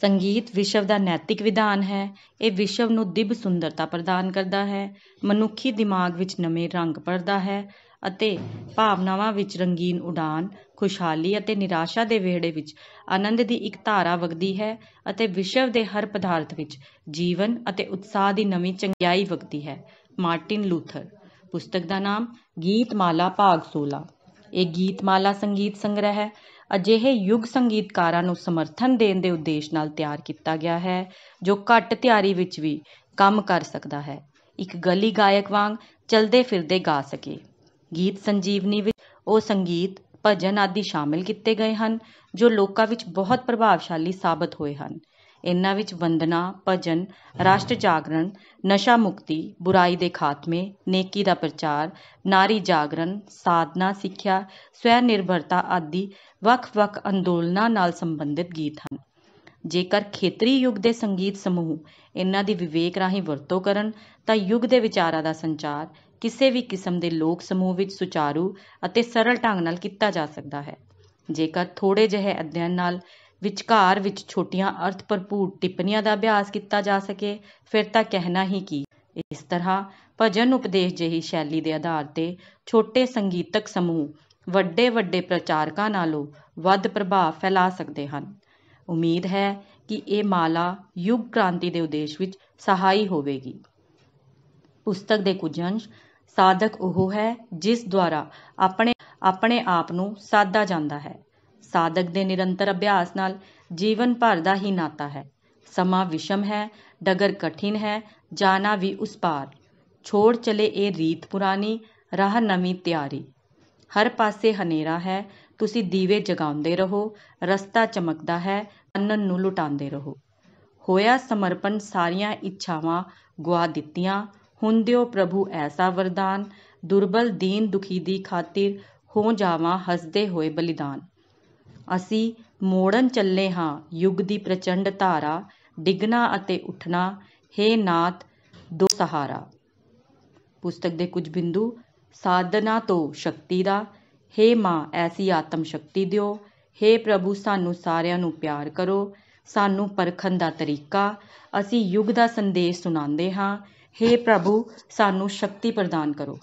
ਸੰਗੀਤ ਵਿਸ਼ਵ ਦਾ ਨੈਤਿਕ ਵਿਧਾਨ ਹੈ ਇਹ ਵਿਸ਼ਵ ਨੂੰ ਦਿਵ ਸੁੰਦਰਤਾ ਪ੍ਰਦਾਨ ਕਰਦਾ ਹੈ ਮਨੁੱਖੀ ਦਿਮਾਗ ਵਿੱਚ ਨਵੇਂ ਰੰਗ ਭਰਦਾ ਹੈ ਅਤੇ ਭਾਵਨਾਵਾਂ ਵਿੱਚ ਰੰਗੀਨ ਉਡਾਨ ਖੁਸ਼ਹਾਲੀ ਅਤੇ ਨਿਰਾਸ਼ਾ ਦੇ ਵਿਹੜੇ ਵਿੱਚ ਆਨੰਦ ਦੀ ਇੱਕ ਧਾਰਾ ਵਗਦੀ ਹੈ ਅਤੇ ਵਿਸ਼ਵ ਦੇ ਹਰ ਪਦਾਰਥ ਵਿੱਚ ਜੀਵਨ ਅਤੇ ਉਤਸ਼ਾਹ ਦੀ ਨਵੀਂ ਚੰਗਿਆਈ ਵਗਦੀ ਹੈ ਮਾਰਟਿਨ ਲੂਥਰ ਪੁਸਤਕ ਦਾ ਨਾਮ ਗੀਤਮਾਲਾ ਭਾਗ 16 ਇਹ ਗੀਤਮਾਲਾ ਸੰਗੀਤ ਸੰਗ੍ਰਹਿ ਹੈ ਅਜਿਹੇ ਯੁੱਗ ਸੰਗੀਤਕਾਰਾਂ ਨੂੰ ਸਮਰਥਨ ਦੇਣ ਦੇ ਉਦੇਸ਼ ਨਾਲ ਤਿਆਰ ਕੀਤਾ ਗਿਆ ਹੈ ਜੋ ਘੱਟ ਤਿਆਰੀ ਵਿੱਚ ਵੀ ਕੰਮ ਕਰ ਸਕਦਾ ਹੈ ਇੱਕ ਗਲੀ ਗਾਇਕ ਵਾਂਗ ਚਲਦੇ ਫਿਰਦੇ ਗਾ ਸਕੇ ਗੀਤ ਸੰਜੀਵਨੀ ਵਿੱਚ ਉਹ ਸੰਗੀਤ ਭਜਨ ਆਦਿ ਸ਼ਾਮਿਲ ਕੀਤੇ ਗਏ ਹਨ ਜੋ ਲੋਕਾਂ ਵਿੱਚ ਬਹੁਤ ਪ੍ਰਭਾਵਸ਼ਾਲੀ ਸਾਬਤ ਹੋਏ ਹਨ ਇਹਨਾਂ ਵਿੱਚ ਵੰਦਨਾ ਭਜਨ ਰਾਸ਼ਟਰ ਜਾਗਰਣ ਨਸ਼ਾ ਮੁਕਤੀ ਬੁਰਾਈ ਦੇ ਖਾਤਮੇ ਨੇਕੀ ਦਾ ਪ੍ਰਚਾਰ ਨਾਰੀ ਜਾਗਰਣ ਸਾਧਨਾ ਸਿੱਖਿਆ ਸਵੈ ਨਿਰਭਰਤਾ ਆਦਿ ਵੱਖ ਵੱਖ ਅੰਦੋਲਨਾਂ ਨਾਲ ਸੰਬੰਧਿਤ ਗੀਤ ਹਨ ਜੇਕਰ ਖੇਤਰੀ ਯੁੱਗ ਦੇ ਸੰਗੀਤ ਸਮੂਹ ਇਹਨਾਂ ਦੀ ਵਿਵੇਕ ਰਾਹੀਂ ਵਰਤੋਂ ਕਰਨ ਤਾਂ ਯੁੱਗ ਦੇ ਵਿਚਾਰਾਂ ਦਾ ਸੰਚਾਰ ਕਿਸੇ ਵੀ ਕਿਸਮ ਦੇ ਲੋਕ ਸਮੂਹ ਵਿੱਚ ਸੁਚਾਰੂ ਅਤੇ ਸਰਲ ਢੰਗ ਨਾਲ ਕੀਤਾ ਜਾ ਸਕਦਾ ਹੈ ਜੇਕਰ ਥੋੜੇ ਜਿਹੇ ਅਧਿਐਨ ਨਾਲ ਵਿਚਕਾਰ ਵਿੱਚ ਛੋਟੀਆਂ ਅਰਥ ਭਰਪੂਰ ਟਿੱਪਣੀਆਂ ਦਾ ਅਭਿਆਸ ਕੀਤਾ ਜਾ ਸਕੇ ਫਿਰ ਤਾਂ ਕਹਿਣਾ ਹੀ ਕੀ ਇਸ ਤਰ੍ਹਾਂ ਭਜਨ ਉਪਦੇਸ਼ ਜਿਹੀ ਸ਼ੈਲੀ ਦੇ ਆਧਾਰ ਤੇ ਛੋਟੇ ਸੰਗੀਤਕ ਸਮੂਹ ਵੱਡੇ ਵੱਡੇ ਪ੍ਰਚਾਰਕਾਂ ਨਾਲੋਂ ਵੱਧ ਪ੍ਰਭਾਵ ਫੈਲਾ ਸਕਦੇ ਹਨ ਉਮੀਦ ਹੈ ਕਿ ਇਹ ਮਾਲਾ ਯੁੱਗ ਕ੍ਰਾਂਤੀ ਦੇ ਉਦੇਸ਼ ਵਿੱਚ ਸਹਾਈ ਹੋਵੇਗੀ ਪੁਸਤਕ ਦੇ ਕੁਝ ਅੰਸ਼ ਸਾਧਕ ਉਹ ਹੈ ਜਿਸ ਦੁਆਰਾ ਆਪਣੇ ਆਪਣੇ ਆਪ ਨੂੰ ਸਾਧਾ ਜਾਂਦਾ ਹੈ ਸਾਧਕ ਦੇ ਨਿਰੰਤਰ ਅਭਿਆਸ ਨਾਲ ਜੀਵਨ ਭਰ ਦਾ ਹੀ ਨਾਤਾ ਹੈ ਸਮਾਂ ਵਿਸ਼ਮ ਹੈ ਡਗਰ ਕਠਿਨ ਹੈ ਜਾਣਾ ਵੀ ਉਸ ਪਾਰ ਛੋੜ ਚਲੇ ਇਹ ਰੀਤ ਪੁਰਾਣੀ ਰਾਹ ਨਵੀਂ ਤਿਆਰੀ ਹਰ ਪਾਸੇ ਹਨੇਰਾ ਹੈ ਤੁਸੀਂ ਦੀਵੇ ਜਗਾਉਂਦੇ ਰਹੋ ਰਸਤਾ ਚਮਕਦਾ ਹੈ ਅੰਨਨ ਨੂੰ ਲੁਟਾਉਂਦੇ ਰਹੋ ਹੋਇਆ ਸਮਰਪਣ ਸਾਰੀਆਂ ਇੱਛਾਵਾਂ ਗਵਾ ਦਿੱਤੀਆਂ ਹੁਣ ਦਿਓ ਪ੍ਰਭੂ ਐਸਾ ਵਰਦਾਨ ਦੁਰਬਲ ਦੀਨ ਦੁਖੀ ਦੀ ਖਾਤਿਰ ਹੋ ਜਾਵਾਂ ਹੱਸਦੇ ਹੋਏ ਬਲੀਦਾਨ ਅਸੀਂ ਮੋੜਨ ਚੱਲੇ ਹਾਂ ਯੁੱਗ ਦੀ ਪ੍ਰਚੰਡ ਧਾਰਾ ਡਿੱਗਣਾ ਅਤੇ ਉੱਠਣਾ ਹੇ ਨਾਥ ਦੋ ਸਹਾਰਾ ਪੁਸਤਕ ਦੇ ਕੁਝ ਬਿੰਦੂ ਸਾਧਨਾ ਤੋਂ ਸ਼ਕਤੀ ਦਾ ਹੇ ਮਾਂ ਐਸੀ ਆਤਮ ਸ਼ਕਤੀ ਦਿਓ ਹੇ ਪ੍ਰਭੂ ਸਾਨੂੰ ਸਾਰਿਆਂ ਨੂੰ ਪਿਆਰ ਕਰੋ ਸਾਨੂੰ ਪਰਖਣ ਦਾ ਤਰੀਕਾ ਅਸੀਂ ਯੁੱਗ ਦਾ ਸੰਦੇਸ਼ ਸੁਣਾਉਂਦੇ ਹਾਂ ਹੇ ਪ੍ਰਭੂ ਸਾਨੂੰ ਸ਼ਕਤੀ ਪ੍ਰਦਾਨ ਕਰੋ